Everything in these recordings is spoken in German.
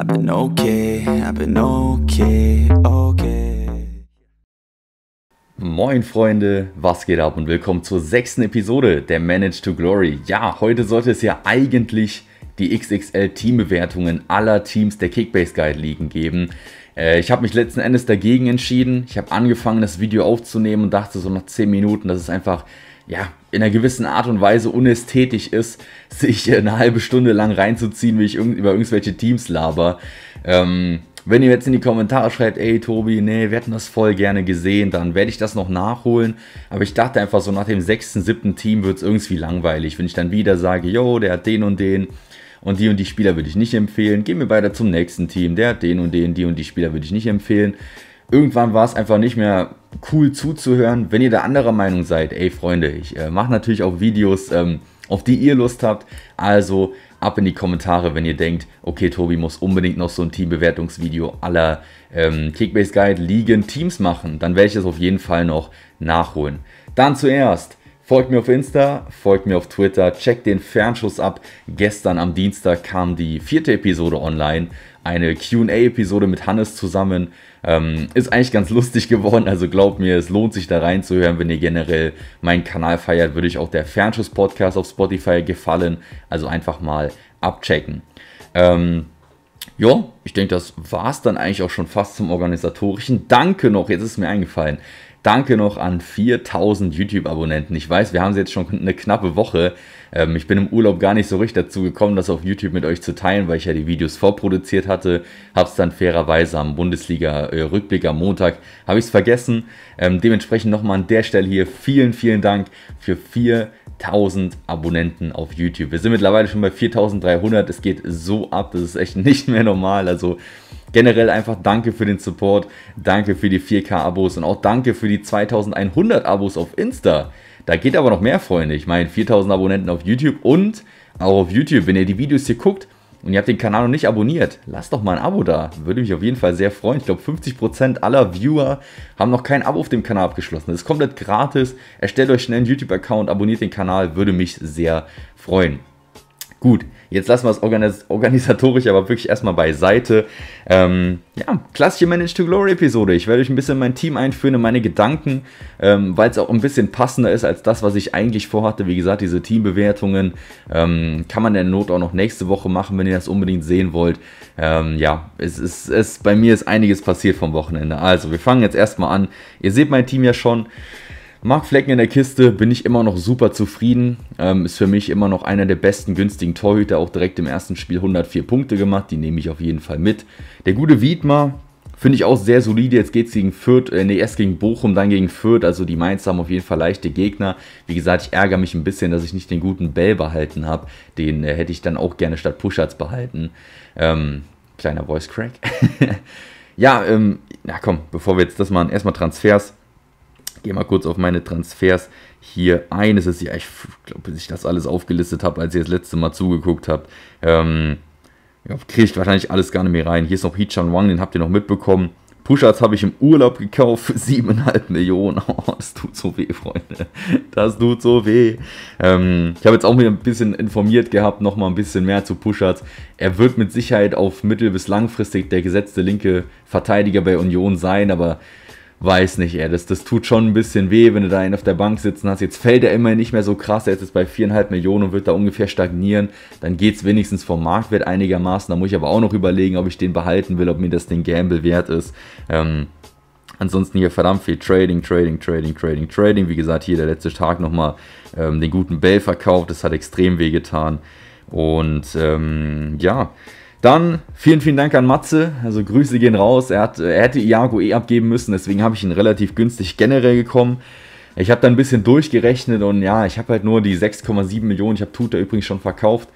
I've been okay, I've been okay, okay. Moin Freunde, was geht ab und willkommen zur sechsten Episode der Manage to Glory. Ja, heute sollte es ja eigentlich die XXL Teambewertungen aller Teams der Kickbase Guide Ligen geben. Äh, ich habe mich letzten Endes dagegen entschieden. Ich habe angefangen, das Video aufzunehmen und dachte so nach 10 Minuten, das ist einfach ja, in einer gewissen Art und Weise unästhetisch ist, sich eine halbe Stunde lang reinzuziehen, wie ich über irgendwelche Teams laber. Ähm, wenn ihr jetzt in die Kommentare schreibt, ey Tobi, nee, wir hätten das voll gerne gesehen, dann werde ich das noch nachholen. Aber ich dachte einfach so, nach dem sechsten, siebten Team wird es irgendwie langweilig. Wenn ich dann wieder sage, yo, der hat den und den und die und die Spieler würde ich nicht empfehlen. Gehen wir weiter zum nächsten Team, der hat den und den, die und die Spieler würde ich nicht empfehlen irgendwann war es einfach nicht mehr cool zuzuhören. Wenn ihr da anderer Meinung seid, ey Freunde, ich äh, mache natürlich auch Videos, ähm, auf die ihr Lust habt. Also ab in die Kommentare, wenn ihr denkt, okay, Tobi muss unbedingt noch so ein Teambewertungsvideo aller ähm, Kickbase Guide liegen Teams machen. Dann werde ich es auf jeden Fall noch nachholen. Dann zuerst Folgt mir auf Insta, folgt mir auf Twitter, checkt den Fernschuss ab. Gestern am Dienstag kam die vierte Episode online eine QA-Episode mit Hannes zusammen. Ähm, ist eigentlich ganz lustig geworden, also glaubt mir, es lohnt sich da reinzuhören. Wenn ihr generell meinen Kanal feiert, würde ich auch der Fernschuss-Podcast auf Spotify gefallen. Also einfach mal abchecken. Ähm, ja, ich denke, das war es dann eigentlich auch schon fast zum Organisatorischen. Danke noch, jetzt ist mir eingefallen. Danke noch an 4000 YouTube-Abonnenten. Ich weiß, wir haben sie jetzt schon eine knappe Woche. Ähm, ich bin im Urlaub gar nicht so richtig dazu gekommen, das auf YouTube mit euch zu teilen, weil ich ja die Videos vorproduziert hatte. Hab's dann fairerweise am Bundesliga-Rückblick äh, am Montag, habe ich es vergessen. Ähm, dementsprechend nochmal an der Stelle hier vielen, vielen Dank für 4000 Abonnenten auf YouTube. Wir sind mittlerweile schon bei 4300. Es geht so ab, das ist echt nicht mehr normal. Also Generell einfach danke für den Support, danke für die 4K-Abos und auch danke für die 2100 Abos auf Insta. Da geht aber noch mehr, Freunde. Ich meine, 4000 Abonnenten auf YouTube und auch auf YouTube, wenn ihr die Videos hier guckt, und ihr habt den Kanal noch nicht abonniert, lasst doch mal ein Abo da. Würde mich auf jeden Fall sehr freuen. Ich glaube, 50% aller Viewer haben noch kein Abo auf dem Kanal abgeschlossen. Das ist komplett gratis. Erstellt euch schnell einen YouTube-Account, abonniert den Kanal, würde mich sehr freuen. Gut, jetzt lassen wir es organisatorisch aber wirklich erstmal beiseite. Ähm, ja, klassische Manage to Glory Episode. Ich werde euch ein bisschen in mein Team einführen in meine Gedanken, ähm, weil es auch ein bisschen passender ist als das, was ich eigentlich vorhatte. Wie gesagt, diese Teambewertungen ähm, kann man in der Not auch noch nächste Woche machen, wenn ihr das unbedingt sehen wollt. Ähm, ja, es ist, es, bei mir ist einiges passiert vom Wochenende. Also, wir fangen jetzt erstmal an. Ihr seht mein Team ja schon. Mark Flecken in der Kiste bin ich immer noch super zufrieden. Ähm, ist für mich immer noch einer der besten günstigen Torhüter. Auch direkt im ersten Spiel 104 Punkte gemacht. Die nehme ich auf jeden Fall mit. Der gute Wiedmer finde ich auch sehr solide. Jetzt geht es gegen Fürth, äh, nee, erst gegen Bochum, dann gegen Fürth. Also die Mainz haben auf jeden Fall leichte Gegner. Wie gesagt, ich ärgere mich ein bisschen, dass ich nicht den guten Bell behalten habe. Den äh, hätte ich dann auch gerne statt Puschatz behalten. Ähm, kleiner Voice Crack. ja, ähm, na komm, bevor wir jetzt das machen, erstmal Transfers gehe mal kurz auf meine Transfers hier ein. Es ist ja, ich glaube, bis ich das alles aufgelistet habe, als ihr das letzte Mal zugeguckt habt. Ähm, ja, kriegt wahrscheinlich alles gar nicht mehr rein. Hier ist noch Hichan Wang, den habt ihr noch mitbekommen. Pushats habe ich im Urlaub gekauft für 7,5 Millionen. Oh, das tut so weh, Freunde. Das tut so weh. Ähm, ich habe jetzt auch wieder ein bisschen informiert gehabt, nochmal ein bisschen mehr zu Pushats. Er wird mit Sicherheit auf mittel- bis langfristig der gesetzte linke Verteidiger bei Union sein, aber weiß nicht, ey, das, das tut schon ein bisschen weh, wenn du da einen auf der Bank sitzen hast. Jetzt fällt er immerhin nicht mehr so krass, er ist jetzt bei 4,5 Millionen und wird da ungefähr stagnieren. Dann geht es wenigstens vom Marktwert einigermaßen. Da muss ich aber auch noch überlegen, ob ich den behalten will, ob mir das den Gamble wert ist. Ähm, ansonsten hier verdammt viel Trading, Trading, Trading, Trading, Trading. Wie gesagt, hier der letzte Tag nochmal ähm, den guten Bell verkauft. Das hat extrem weh getan. Und ähm, ja, dann vielen, vielen Dank an Matze. Also Grüße gehen raus. Er, hat, er hätte Iago eh abgeben müssen, deswegen habe ich ihn relativ günstig generell gekommen. Ich habe da ein bisschen durchgerechnet und ja, ich habe halt nur die 6,7 Millionen. Ich habe Tuta übrigens schon verkauft,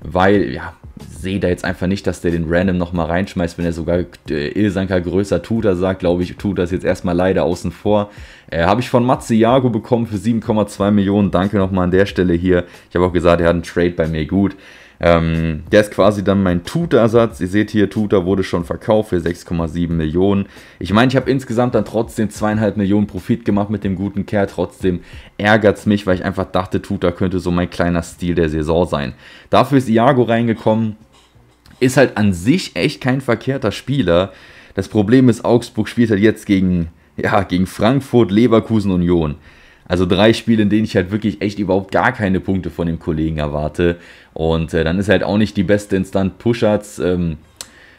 weil ja, sehe da jetzt einfach nicht, dass der den Random nochmal reinschmeißt, wenn er sogar äh, Ilsanka größer Tuta sagt. Glaube ich, Tuta ist jetzt erstmal leider außen vor. Äh, habe ich von Matze Jago bekommen für 7,2 Millionen. Danke nochmal an der Stelle hier. Ich habe auch gesagt, er hat einen Trade bei mir gut. Ähm, der ist quasi dann mein Tuta-Ersatz. Ihr seht hier, Tuta wurde schon verkauft für 6,7 Millionen. Ich meine, ich habe insgesamt dann trotzdem 2,5 Millionen Profit gemacht mit dem guten Kerl. Trotzdem ärgert es mich, weil ich einfach dachte, Tuta könnte so mein kleiner Stil der Saison sein. Dafür ist Iago reingekommen. Ist halt an sich echt kein verkehrter Spieler. Das Problem ist, Augsburg spielt halt jetzt gegen ja, gegen Frankfurt, Leverkusen, Union. Also drei Spiele, in denen ich halt wirklich echt überhaupt gar keine Punkte von dem Kollegen erwarte. Und äh, dann ist halt auch nicht die beste Instant Push-Ups. Ähm,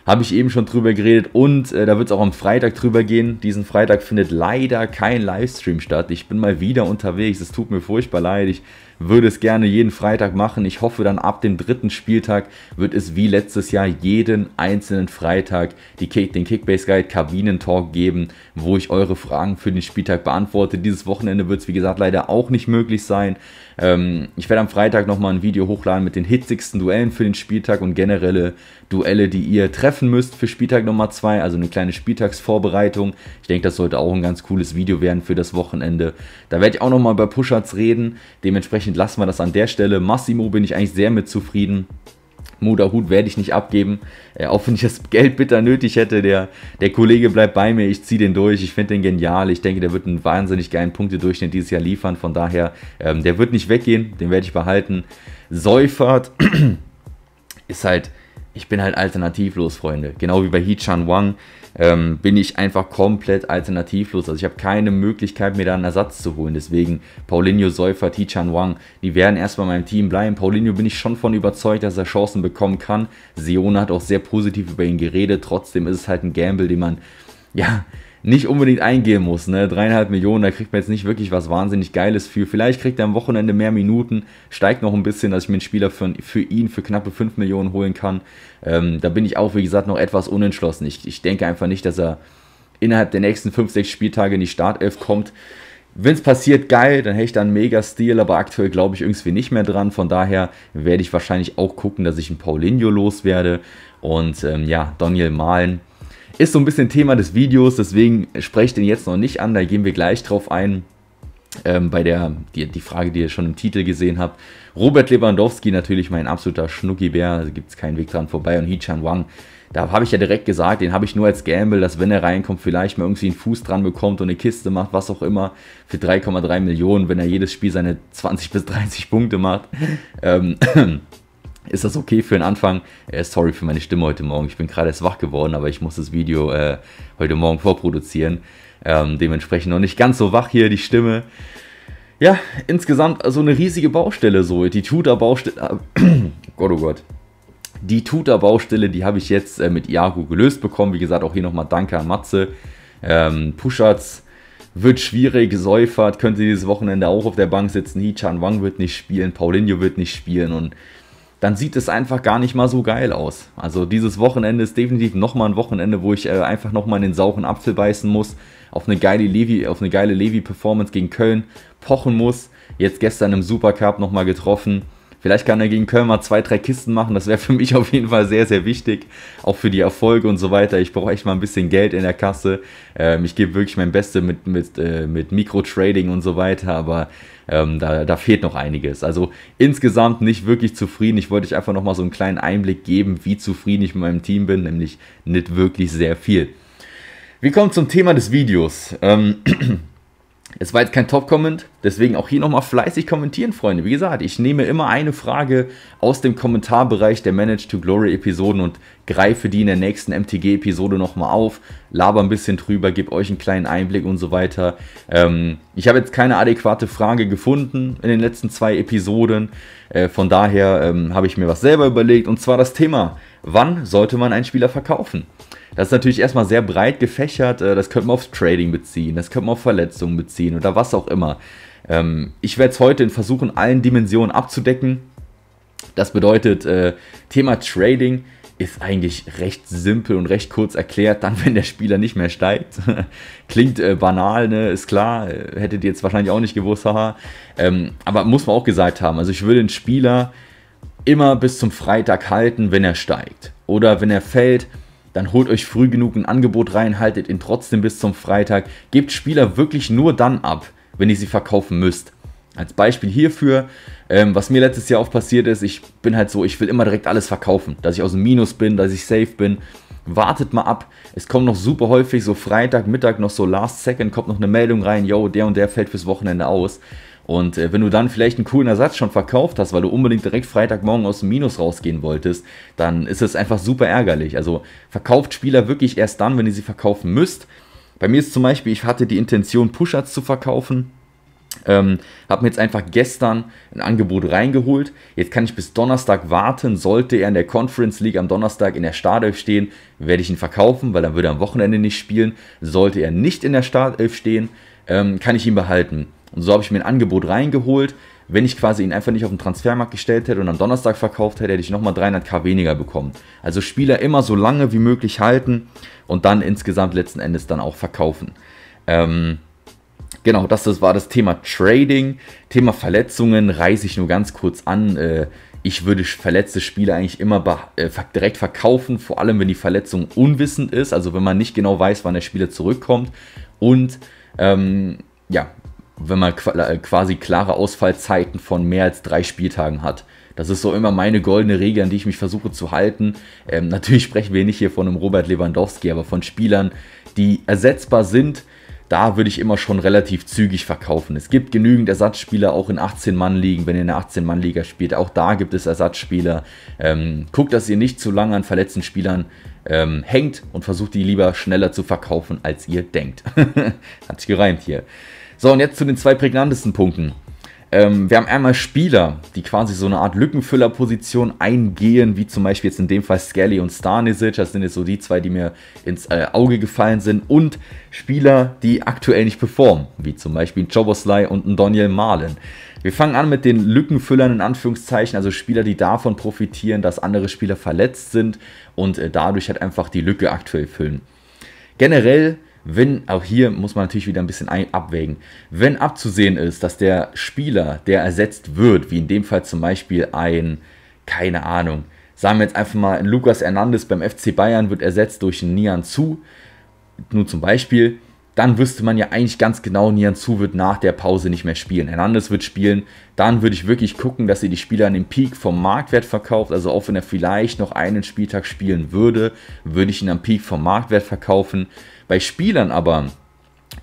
Habe ich eben schon drüber geredet. Und äh, da wird es auch am Freitag drüber gehen. Diesen Freitag findet leider kein Livestream statt. Ich bin mal wieder unterwegs. Es tut mir furchtbar leid. Ich würde es gerne jeden Freitag machen. Ich hoffe dann ab dem dritten Spieltag wird es wie letztes Jahr jeden einzelnen Freitag die Kick, den Kickbase Guide Kabinentalk geben, wo ich eure Fragen für den Spieltag beantworte. Dieses Wochenende wird es wie gesagt leider auch nicht möglich sein. Ähm, ich werde am Freitag nochmal ein Video hochladen mit den hitzigsten Duellen für den Spieltag und generelle Duelle, die ihr treffen müsst für Spieltag Nummer 2, also eine kleine Spieltagsvorbereitung. Ich denke, das sollte auch ein ganz cooles Video werden für das Wochenende. Da werde ich auch nochmal über push reden. Dementsprechend lassen wir das an der Stelle. Massimo bin ich eigentlich sehr mit zufrieden. Moderhut werde ich nicht abgeben. Äh, auch wenn ich das Geld bitter nötig hätte, der, der Kollege bleibt bei mir. Ich ziehe den durch. Ich finde den genial. Ich denke, der wird einen wahnsinnig geilen Punktedurchschnitt dieses Jahr liefern. Von daher, ähm, der wird nicht weggehen. Den werde ich behalten. Seufert ist halt ich bin halt alternativlos, Freunde. Genau wie bei Hichan Wang ähm, bin ich einfach komplett alternativlos. Also ich habe keine Möglichkeit, mir da einen Ersatz zu holen. Deswegen Paulinho, Säufer, Hichan Wang, die werden erst bei meinem Team bleiben. Paulinho bin ich schon von überzeugt, dass er Chancen bekommen kann. Sione hat auch sehr positiv über ihn geredet. Trotzdem ist es halt ein Gamble, den man, ja, nicht unbedingt eingehen muss. Ne? Dreieinhalb Millionen, da kriegt man jetzt nicht wirklich was wahnsinnig Geiles für. Vielleicht kriegt er am Wochenende mehr Minuten, steigt noch ein bisschen, dass ich mir einen Spieler für, für ihn für knappe 5 Millionen holen kann. Ähm, da bin ich auch, wie gesagt, noch etwas unentschlossen. Ich, ich denke einfach nicht, dass er innerhalb der nächsten 5, 6 Spieltage in die Startelf kommt. Wenn es passiert, geil, dann hätte ich da einen Mega-Stil, aber aktuell glaube ich irgendwie nicht mehr dran. Von daher werde ich wahrscheinlich auch gucken, dass ich einen Paulinho loswerde. Und ähm, ja, Daniel Malen, ist so ein bisschen Thema des Videos, deswegen spreche ich den jetzt noch nicht an, da gehen wir gleich drauf ein. Ähm, bei der, die, die Frage, die ihr schon im Titel gesehen habt. Robert Lewandowski natürlich mein absoluter Schnuckibär, da gibt es keinen Weg dran vorbei. Und Hee-Chan Wang, da habe ich ja direkt gesagt, den habe ich nur als Gamble, dass wenn er reinkommt, vielleicht mal irgendwie einen Fuß dran bekommt und eine Kiste macht, was auch immer, für 3,3 Millionen, wenn er jedes Spiel seine 20 bis 30 Punkte macht. Ähm, Ist das okay für den Anfang? Äh, sorry für meine Stimme heute Morgen. Ich bin gerade erst wach geworden, aber ich muss das Video äh, heute Morgen vorproduzieren. Ähm, dementsprechend noch nicht ganz so wach hier die Stimme. Ja, insgesamt so eine riesige Baustelle so. Die Tutor-Baustelle. Äh, Gott, oh Gott. Die Tutor-Baustelle, die habe ich jetzt äh, mit Iago gelöst bekommen. Wie gesagt, auch hier nochmal Danke an Matze. Ähm, push wird schwierig. Seufert könnte dieses Wochenende auch auf der Bank sitzen. Hee Chan Wang wird nicht spielen. Paulinho wird nicht spielen. Und dann sieht es einfach gar nicht mal so geil aus. Also dieses Wochenende ist definitiv nochmal ein Wochenende, wo ich äh, einfach nochmal in den sauren Apfel beißen muss, auf eine geile Levi, auf eine geile Levi-Performance gegen Köln pochen muss. Jetzt gestern im Supercup nochmal getroffen. Vielleicht kann er gegen Köln mal zwei, drei Kisten machen. Das wäre für mich auf jeden Fall sehr, sehr wichtig. Auch für die Erfolge und so weiter. Ich brauche echt mal ein bisschen Geld in der Kasse. Ähm, ich gebe wirklich mein Bestes mit, mit, äh, mit Mikrotrading und so weiter. Aber ähm, da, da fehlt noch einiges. Also insgesamt nicht wirklich zufrieden. Ich wollte euch einfach nochmal so einen kleinen Einblick geben, wie zufrieden ich mit meinem Team bin. Nämlich nicht wirklich sehr viel. Wir kommen zum Thema des Videos. Ähm, Es war jetzt kein Top-Comment, deswegen auch hier nochmal fleißig kommentieren, Freunde. Wie gesagt, ich nehme immer eine Frage aus dem Kommentarbereich der Manage to Glory Episoden und greife die in der nächsten MTG-Episode nochmal auf, laber ein bisschen drüber, gebe euch einen kleinen Einblick und so weiter. Ähm, ich habe jetzt keine adäquate Frage gefunden in den letzten zwei Episoden. Äh, von daher ähm, habe ich mir was selber überlegt und zwar das Thema, wann sollte man einen Spieler verkaufen? Das ist natürlich erstmal sehr breit gefächert. Äh, das könnte man aufs Trading beziehen, das könnte man auf Verletzungen beziehen oder was auch immer. Ähm, ich werde es heute versuchen, allen Dimensionen abzudecken. Das bedeutet, äh, Thema Trading ist eigentlich recht simpel und recht kurz erklärt, dann wenn der Spieler nicht mehr steigt. Klingt äh, banal, ne? ist klar, hättet ihr jetzt wahrscheinlich auch nicht gewusst, haha. Ähm, aber muss man auch gesagt haben, also ich würde den Spieler immer bis zum Freitag halten, wenn er steigt. Oder wenn er fällt, dann holt euch früh genug ein Angebot rein, haltet ihn trotzdem bis zum Freitag, gebt Spieler wirklich nur dann ab, wenn ihr sie verkaufen müsst. Als Beispiel hierfür, ähm, was mir letztes Jahr auch passiert ist, ich bin halt so, ich will immer direkt alles verkaufen, dass ich aus dem Minus bin, dass ich safe bin. Wartet mal ab, es kommt noch super häufig, so Freitag, Mittag noch so Last Second kommt noch eine Meldung rein, yo, der und der fällt fürs Wochenende aus. Und äh, wenn du dann vielleicht einen coolen Ersatz schon verkauft hast, weil du unbedingt direkt Freitagmorgen aus dem Minus rausgehen wolltest, dann ist es einfach super ärgerlich. Also verkauft Spieler wirklich erst dann, wenn ihr sie verkaufen müsst. Bei mir ist zum Beispiel, ich hatte die Intention, Pushers zu verkaufen. Ähm, habe mir jetzt einfach gestern ein Angebot reingeholt. Jetzt kann ich bis Donnerstag warten. Sollte er in der Conference League am Donnerstag in der Startelf stehen, werde ich ihn verkaufen, weil dann würde er am Wochenende nicht spielen. Sollte er nicht in der Startelf stehen, ähm, kann ich ihn behalten. Und so habe ich mir ein Angebot reingeholt. Wenn ich quasi ihn einfach nicht auf den Transfermarkt gestellt hätte und am Donnerstag verkauft hätte, hätte ich nochmal 300k weniger bekommen. Also Spieler immer so lange wie möglich halten und dann insgesamt letzten Endes dann auch verkaufen. Ähm, genau, das, das war das Thema Trading. Thema Verletzungen reiße ich nur ganz kurz an. Äh, ich würde verletzte Spieler eigentlich immer äh, direkt verkaufen, vor allem wenn die Verletzung unwissend ist, also wenn man nicht genau weiß, wann der Spieler zurückkommt. Und ähm, ja, wenn man äh, quasi klare Ausfallzeiten von mehr als drei Spieltagen hat. Das ist so immer meine goldene Regel, an die ich mich versuche zu halten. Ähm, natürlich sprechen wir nicht hier von einem Robert Lewandowski, aber von Spielern, die ersetzbar sind. Da würde ich immer schon relativ zügig verkaufen. Es gibt genügend Ersatzspieler auch in 18-Mann-Ligen, wenn ihr in der 18-Mann-Liga spielt. Auch da gibt es Ersatzspieler. Ähm, guckt, dass ihr nicht zu lange an verletzten Spielern ähm, hängt und versucht die lieber schneller zu verkaufen, als ihr denkt. Hat sich gereimt hier. So, und jetzt zu den zwei prägnantesten Punkten. Ähm, wir haben einmal Spieler, die quasi so eine Art Lückenfüllerposition eingehen, wie zum Beispiel jetzt in dem Fall Skelly und Starnisic. Das sind jetzt so die zwei, die mir ins äh, Auge gefallen sind. Und Spieler, die aktuell nicht performen, wie zum Beispiel ein Joboslai und ein Daniel Marlin. Wir fangen an mit den Lückenfüllern in Anführungszeichen, also Spieler, die davon profitieren, dass andere Spieler verletzt sind und äh, dadurch halt einfach die Lücke aktuell füllen. Generell wenn, auch hier muss man natürlich wieder ein bisschen abwägen, wenn abzusehen ist, dass der Spieler, der ersetzt wird, wie in dem Fall zum Beispiel ein, keine Ahnung, sagen wir jetzt einfach mal, ein Lukas Hernandez beim FC Bayern wird ersetzt durch einen Nian Zu, nur zum Beispiel, dann wüsste man ja eigentlich ganz genau, Nian Zu wird nach der Pause nicht mehr spielen. Hernandez wird spielen. Dann würde ich wirklich gucken, dass ihr die Spieler an den Peak vom Marktwert verkauft. Also auch wenn er vielleicht noch einen Spieltag spielen würde, würde ich ihn am Peak vom Marktwert verkaufen. Bei Spielern aber,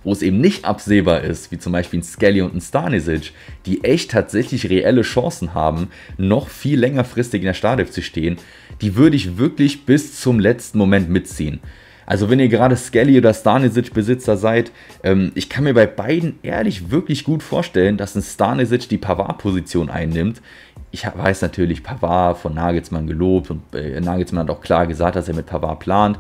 wo es eben nicht absehbar ist, wie zum Beispiel ein Skelly und ein Stanisic, die echt tatsächlich reelle Chancen haben, noch viel längerfristig in der Startelf zu stehen, die würde ich wirklich bis zum letzten Moment mitziehen. Also wenn ihr gerade Skelly oder Stanisic-Besitzer seid, ähm, ich kann mir bei beiden ehrlich wirklich gut vorstellen, dass ein Stanisic die Pavard-Position einnimmt. Ich weiß natürlich, Pavard von Nagelsmann gelobt und äh, Nagelsmann hat auch klar gesagt, dass er mit Pavard plant.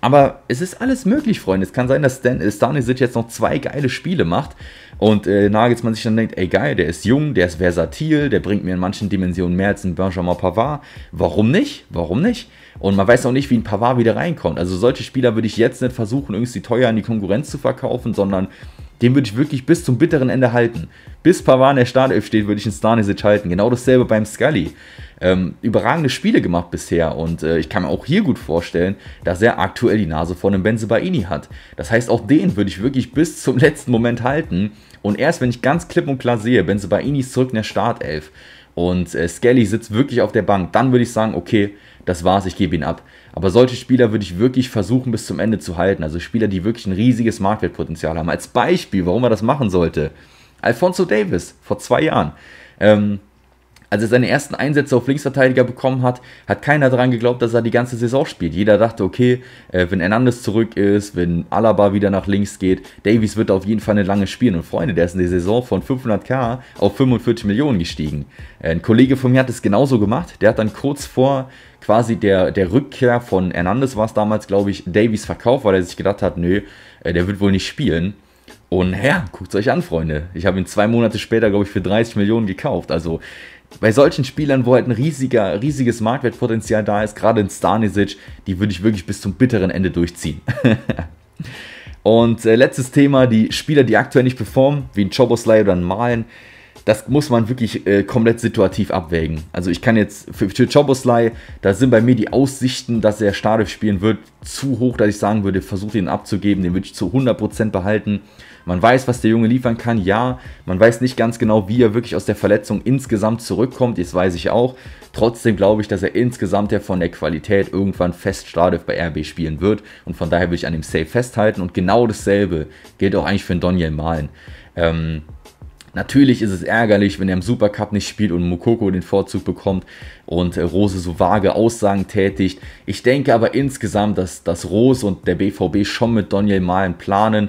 Aber es ist alles möglich, Freunde. Es kann sein, dass Stan, äh, Stanisic jetzt noch zwei geile Spiele macht und äh, Nagelsmann sich dann denkt, ey geil, der ist jung, der ist versatil, der bringt mir in manchen Dimensionen mehr als ein Benjamin Pavard. Warum nicht? Warum nicht? Und man weiß auch nicht, wie ein Pavard wieder reinkommt. Also solche Spieler würde ich jetzt nicht versuchen, irgendwie teuer an die Konkurrenz zu verkaufen, sondern den würde ich wirklich bis zum bitteren Ende halten. Bis Pavan der Startelf steht, würde ich einen Stanisic halten. Genau dasselbe beim Scully. Ähm, überragende Spiele gemacht bisher und äh, ich kann mir auch hier gut vorstellen, dass er aktuell die Nase vor einem Benzebaini hat. Das heißt, auch den würde ich wirklich bis zum letzten Moment halten und erst wenn ich ganz klipp und klar sehe, Benzebaini ist zurück in der Startelf und äh, Scully sitzt wirklich auf der Bank, dann würde ich sagen, okay, das war's, ich gebe ihn ab. Aber solche Spieler würde ich wirklich versuchen, bis zum Ende zu halten. Also Spieler, die wirklich ein riesiges Marktwertpotenzial haben. Als Beispiel, warum er das machen sollte. Alfonso Davis vor zwei Jahren. Ähm, als er seine ersten Einsätze auf Linksverteidiger bekommen hat, hat keiner daran geglaubt, dass er die ganze Saison spielt. Jeder dachte, okay, äh, wenn Hernandez zurück ist, wenn Alaba wieder nach links geht, Davies wird auf jeden Fall eine lange spielen. Und Freunde, der ist in der Saison von 500k auf 45 Millionen gestiegen. Äh, ein Kollege von mir hat es genauso gemacht. Der hat dann kurz vor quasi der, der Rückkehr von Hernandez war es damals, glaube ich, Davies verkauft, weil er sich gedacht hat, nö, äh, der wird wohl nicht spielen. Und ja, guckt es euch an, Freunde. Ich habe ihn zwei Monate später, glaube ich, für 30 Millionen gekauft. Also bei solchen Spielern, wo halt ein riesiger, riesiges Marktwertpotenzial da ist, gerade in Stanisic, die würde ich wirklich bis zum bitteren Ende durchziehen. Und äh, letztes Thema, die Spieler, die aktuell nicht performen, wie ein Choboslay oder ein Malen, das muss man wirklich äh, komplett situativ abwägen. Also ich kann jetzt, für, für Choboslay, da sind bei mir die Aussichten, dass er Startelf spielen wird, zu hoch, dass ich sagen würde, versucht ihn abzugeben, den würde ich zu 100% behalten. Man weiß, was der Junge liefern kann, ja. Man weiß nicht ganz genau, wie er wirklich aus der Verletzung insgesamt zurückkommt, das weiß ich auch. Trotzdem glaube ich, dass er insgesamt ja von der Qualität irgendwann fest Startelf bei RB spielen wird. Und von daher will ich an dem Safe festhalten. Und genau dasselbe gilt auch eigentlich für den Daniel Malen. Ähm, Natürlich ist es ärgerlich, wenn er im Supercup nicht spielt und Mukoko den Vorzug bekommt und äh, Rose so vage Aussagen tätigt. Ich denke aber insgesamt, dass, dass Rose und der BVB schon mit Daniel Malen planen,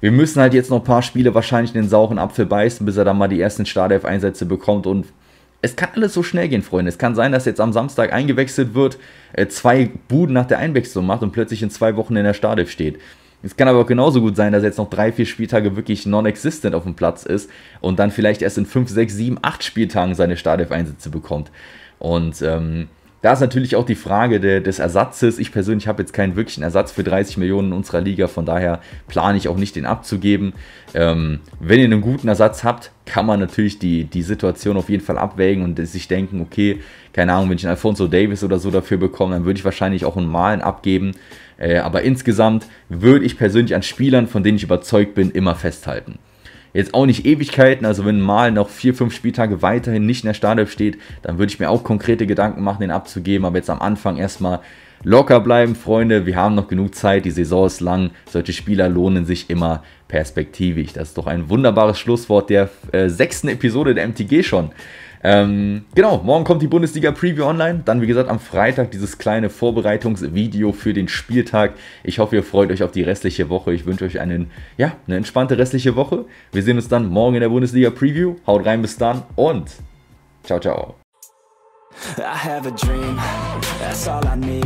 wir müssen halt jetzt noch ein paar Spiele wahrscheinlich in den sauren Apfel beißen, bis er dann mal die ersten Startelf-Einsätze bekommt und es kann alles so schnell gehen, Freunde. Es kann sein, dass jetzt am Samstag eingewechselt wird, äh, zwei Buden nach der Einwechslung macht und plötzlich in zwei Wochen in der Startelf steht. Es kann aber auch genauso gut sein, dass jetzt noch drei, vier Spieltage wirklich non-existent auf dem Platz ist und dann vielleicht erst in fünf, sechs, sieben, acht Spieltagen seine Startelf-Einsätze bekommt. Und ähm, da ist natürlich auch die Frage de, des Ersatzes. Ich persönlich habe jetzt keinen wirklichen Ersatz für 30 Millionen in unserer Liga, von daher plane ich auch nicht, den abzugeben. Ähm, wenn ihr einen guten Ersatz habt, kann man natürlich die, die Situation auf jeden Fall abwägen und sich denken, okay, keine Ahnung, wenn ich einen Alfonso Davis oder so dafür bekomme, dann würde ich wahrscheinlich auch einen Malen abgeben. Äh, aber insgesamt würde ich persönlich an Spielern, von denen ich überzeugt bin, immer festhalten jetzt auch nicht Ewigkeiten, also wenn mal noch vier, fünf Spieltage weiterhin nicht in der Startelf steht, dann würde ich mir auch konkrete Gedanken machen, den abzugeben, aber jetzt am Anfang erstmal locker bleiben, Freunde, wir haben noch genug Zeit, die Saison ist lang, solche Spieler lohnen sich immer perspektivisch. Das ist doch ein wunderbares Schlusswort der äh, sechsten Episode der MTG schon. Ähm, genau, morgen kommt die Bundesliga-Preview online. Dann, wie gesagt, am Freitag dieses kleine Vorbereitungsvideo für den Spieltag. Ich hoffe, ihr freut euch auf die restliche Woche. Ich wünsche euch einen, ja, eine entspannte restliche Woche. Wir sehen uns dann morgen in der Bundesliga-Preview. Haut rein, bis dann und ciao, ciao. I have a dream, that's all I need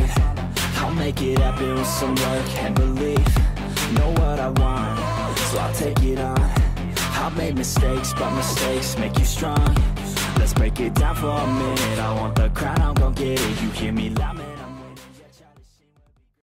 I'll make it happen with some work and belief Know what I want, so I'll take it on I've made mistakes, but mistakes make you strong Let's break it down for a minute I want the crown, I'm gonna get it You hear me loud, man?